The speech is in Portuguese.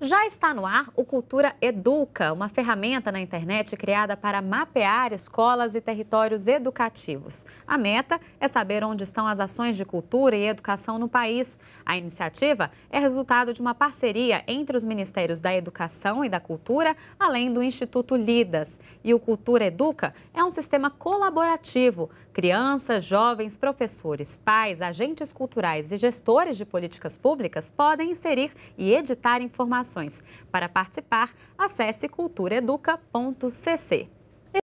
Já está no ar o Cultura Educa, uma ferramenta na internet criada para mapear escolas e territórios educativos. A meta é saber onde estão as ações de cultura e educação no país. A iniciativa é resultado de uma parceria entre os Ministérios da Educação e da Cultura, além do Instituto Lidas. E o Cultura Educa é um sistema colaborativo. Crianças, jovens, professores, pais, agentes culturais e gestores de políticas públicas podem inserir e editar informações informações. Para participar, acesse culturaeduca.cc.